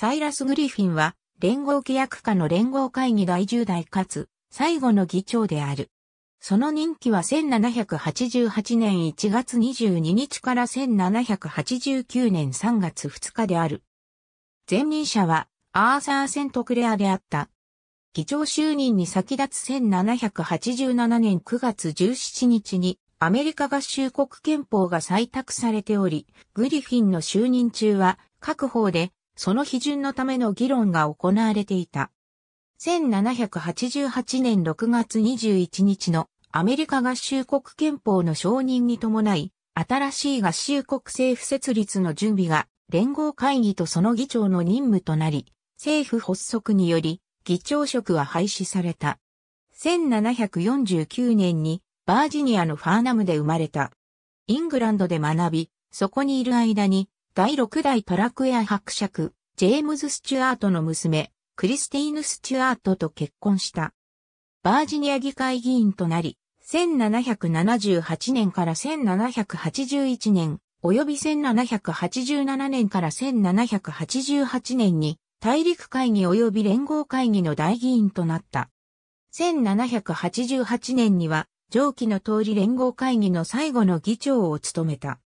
サイラス・グリフィンは、連合契約下の連合会議第10代かつ、最後の議長である。その任期は1788年1月22日から1789年3月2日である。前任者はアーサー・セントクレアであった。議長就任に先立つ1787年9月17日にアメリカ合衆国憲法が採択されており、グリフィンの就任中は各方でその批准のための議論が行われていた。1788年6月21日のアメリカ合衆国憲法の承認に伴い、新しい合衆国政府設立の準備が連合会議とその議長の任務となり、政府発足により議長職は廃止された。1749年にバージニアのファーナムで生まれた。イングランドで学び、そこにいる間に第6代トラクエア伯爵、ジェームズ・スチュアートの娘、クリスティーヌ・スチュアートと結婚した。バージニア議会議員となり、1778年から1781年、及び1787年から1788年に、大陸会議及び連合会議の大議員となった。1788年には、上記の通り連合会議の最後の議長を務めた。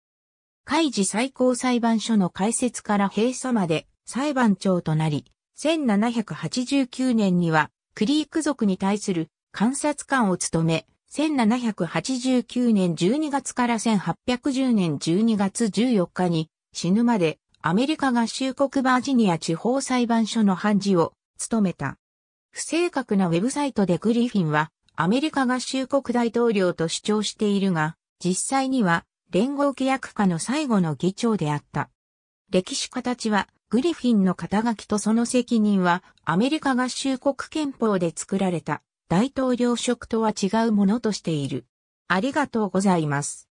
海事最高裁判所の開設から閉鎖まで裁判長となり、1789年にはクリーク族に対する監察官を務め、1789年12月から1810年12月14日に死ぬまでアメリカ合衆国バージニア地方裁判所の判事を務めた。不正確なウェブサイトでグリフィンはアメリカ合衆国大統領と主張しているが、実際には連合契約家の最後の議長であった。歴史家たちは、グリフィンの肩書きとその責任は、アメリカ合衆国憲法で作られた大統領職とは違うものとしている。ありがとうございます。